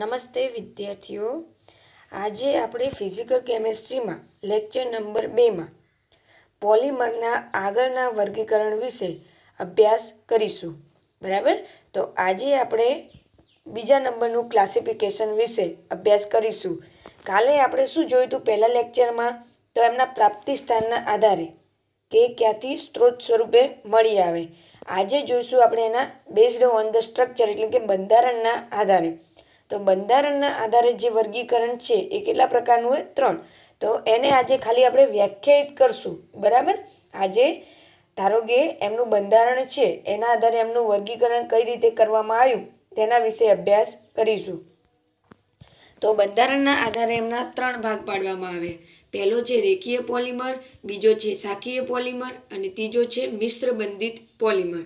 નમસ્તે વિદ્યાર્થીઓ આજે આપણે ફિઝિકલ કેમેસ્ટ્રીમાં લેક્ચર નંબર બેમાં પોલિમરના આગળના વર્ગીકરણ વિશે અભ્યાસ કરીશું બરાબર તો આજે આપણે બીજા નંબરનું ક્લાસિફિકેશન વિશે અભ્યાસ કરીશું કાલે આપણે શું જોયું હતું પહેલાં લેક્ચરમાં તો એમના પ્રાપ્તિ સ્થાનના આધારે કે ક્યાંથી સ્ત્રોત સ્વરૂપે મળી આવે આજે જોઈશું આપણે એના બેઝડ ઓન ધ સ્ટ્રક્ચર એટલે કે બંધારણના આધારે તો બંધારણના આધારે જે વર્ગીકરણ છે એ કેટલા પ્રકારનું હોય ત્રણ તો એને આજે ખાલી આપણે વ્યાખ્યાયિત કરશું બરાબર આજે ધારો કે એમનું બંધારણ છે એના આધારે એમનું વર્ગીકરણ કઈ રીતે કરવામાં આવ્યું તેના વિશે અભ્યાસ કરીશું તો બંધારણના આધારે એમના ત્રણ ભાગ પાડવામાં આવે પહેલો છે રેખીય પોલિમર બીજો છે શાખીય પોલિમર અને ત્રીજો છે મિશ્ર બંધિત પોલિમર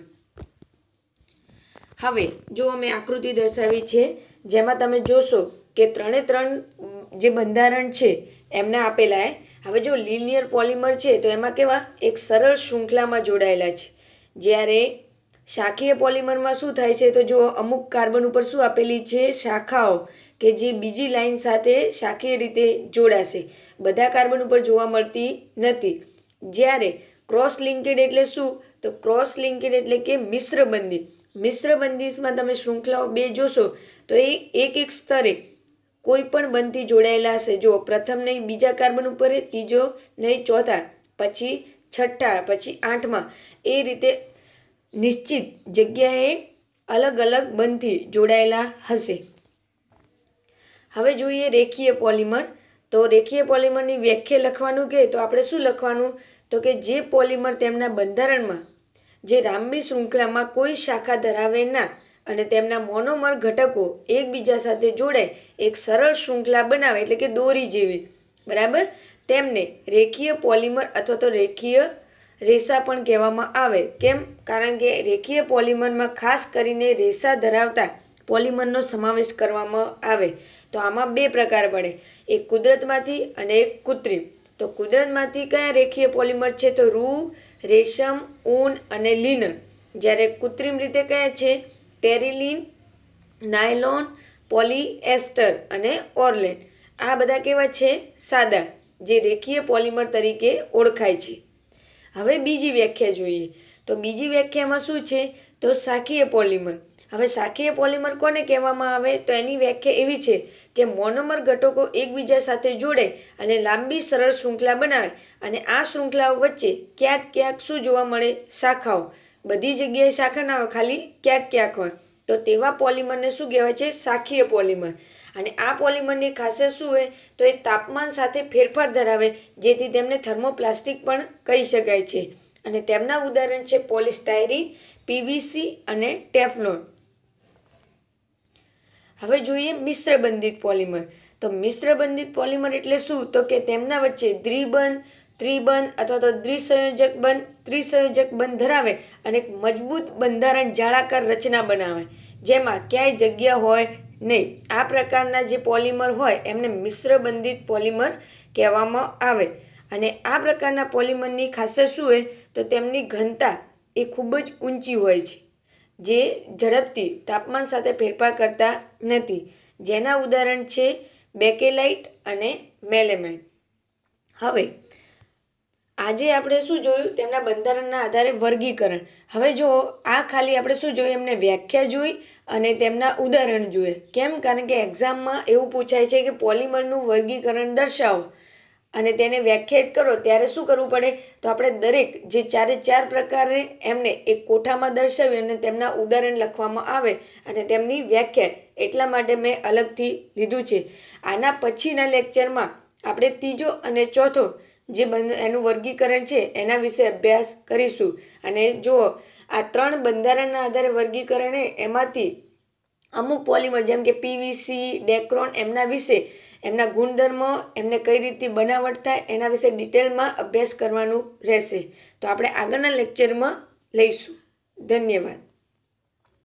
હવે જો અમે આકૃતિ દર્શાવી છે જેમાં તમે જોશો કે ત્રણે ત્રણ જે બંધારણ છે એમના આપેલા હવે જો લિનિયર પોલિમર છે તો એમાં કેવા એક સરળ શૃંખલામાં જોડાયેલા છે જ્યારે શાખીય પોલિમરમાં શું થાય છે તો જો અમુક કાર્બન ઉપર શું આપેલી છે શાખાઓ કે જે બીજી લાઇન સાથે શાખીય રીતે જોડાશે બધા કાર્બન ઉપર જોવા મળતી નથી જ્યારે ક્રોસ લિંકેડ એટલે શું તો ક્રોસ લિંકેડ એટલે કે મિશ્ર મિશ્રબંધી મિશ્ર બંદીશમાં તમે શૃંખલાઓ બે જોશો તો એ એક એક સ્તરે કોઈ પણ બંદી જોડાયેલા હશે જો પ્રથમ નહીં બીજા કાર્બન ઉપર ત્રીજો નહીં ચોથા પછી છઠ્ઠા પછી આઠમાં એ રીતે નિશ્ચિત જગ્યાએ અલગ અલગ બંધથી જોડાયેલા હશે હવે જોઈએ રેખીય પોલિમર તો રેખીય પોલિમરની વ્યાખ્યા લખવાનું કે તો આપણે શું લખવાનું તો કે જે પોલિમર તેમના બંધારણમાં જે રામબી શૃંખલામાં કોઈ શાખા ધરાવે ના અને તેમના મોનોમર ઘટકો એકબીજા સાથે જોડાય એક સરળ શૃંખલા બનાવે એટલે કે દોરી જેવી બરાબર તેમને રેખીય પોલિમર અથવા તો રેખીય રેસા પણ કહેવામાં આવે કેમ કારણ કે રેખીય પોલિમરમાં ખાસ કરીને રેસા ધરાવતા પોલિમરનો સમાવેશ કરવામાં આવે તો આમાં બે પ્રકાર પડે એક કુદરતમાંથી અને એક કૃત્રિમ તો કુદરતમાંથી કયા રેખીય પોલિમર છે તો રૂ રેશમ ઊન અને લિનન જ્યારે કૃત્રિમ રીતે કયા છે ટેરિલિન નાયલોન પોલીએસ્ટર અને ઓર્લેન આ બધા કેવા છે સાદા જે રેખીય પોલિમર તરીકે ઓળખાય છે હવે બીજી વ્યાખ્યા જોઈએ તો બીજી વ્યાખ્યામાં શું છે તો શાખીય પોલિમર હવે શાખીય પોલિમર કોને કહેવામાં આવે તો એની વ્યાખ્યા એવી છે કે મોનોમર ઘટકો એકબીજા સાથે જોડે અને લાંબી સરળ શૃંખલા બનાવે અને આ શૃંખલાઓ વચ્ચે ક્યાંક ક્યાંક શું જોવા મળે શાખાઓ બધી જગ્યાએ શાખા ના હોય ખાલી ક્યાંક ક્યાંક હોય તો તેવા પોલિમરને શું કહેવાય છે શાખીય પોલિમર અને આ પોલિમરની ખાસિયત શું હોય તો એ તાપમાન સાથે ફેરફાર ધરાવે જેથી તેમને થર્મોપ્લાસ્ટિક પણ કહી શકાય છે અને તેમના ઉદાહરણ છે પોલિસ્ટાયરીન પીવીસી અને ટેફલોન હવે જોઈએ મિશ્રબંધિત પોલિમર તો મિશ્રબંધિત પોલિમર એટલે શું તો કે તેમના વચ્ચે દ્રિબંધ ત્રિબંધ અથવા તો દ્વિસંયોજક બંધ ત્રિસંયોજક બંધ ધરાવે અને એક મજબૂત બંધારણ જાળાકાર રચના બનાવે જેમાં ક્યાંય જગ્યા હોય નહીં આ પ્રકારના જે પોલિમર હોય એમને મિશ્રબંધિત પોલિમર કહેવામાં આવે અને આ પ્રકારના પોલિમરની ખાસિયત શું હોય તો તેમની ઘનતા એ ખૂબ જ ઊંચી હોય છે જે ઝડપથી તાપમાન સાથે ફેરફાર કરતા નથી જેના ઉદાહરણ છે બેકેલાઇટ અને મેલેમાઇન હવે આજે આપણે શું જોયું તેમના બંધારણના આધારે વર્ગીકરણ હવે જો આ ખાલી આપણે શું જોયું એમને વ્યાખ્યા જોઈ અને તેમના ઉદાહરણ જોઈએ કેમ કારણ કે એક્ઝામમાં એવું પૂછાય છે કે પોલિમરનું વર્ગીકરણ દર્શાવો અને તેને વ્યાખ્યાયિત કરો ત્યારે શું કરવું પડે તો આપણે દરેક જે ચારે ચાર પ્રકારે એમને એક કોઠામાં દર્શાવી અને તેમના ઉદાહરણ લખવામાં આવે અને તેમની વ્યાખ્યા એટલા માટે મેં અલગથી લીધું છે આના પછીના લેક્ચરમાં આપણે ત્રીજો અને ચોથો જે એનું વર્ગીકરણ છે એના વિશે અભ્યાસ કરીશું અને જો આ ત્રણ બંધારણના આધારે વર્ગીકરણે એમાંથી અમુક પોલિમર જેમ કે પીવીસી ડેક્રોન એમના વિશે એમના ગુણધર્મો એમને કઈ રીતની બનાવટ થાય એના વિશે ડિટેલમાં અભ્યાસ કરવાનું રહેશે તો આપણે આગળના લેક્ચરમાં લઈશું ધન્યવાદ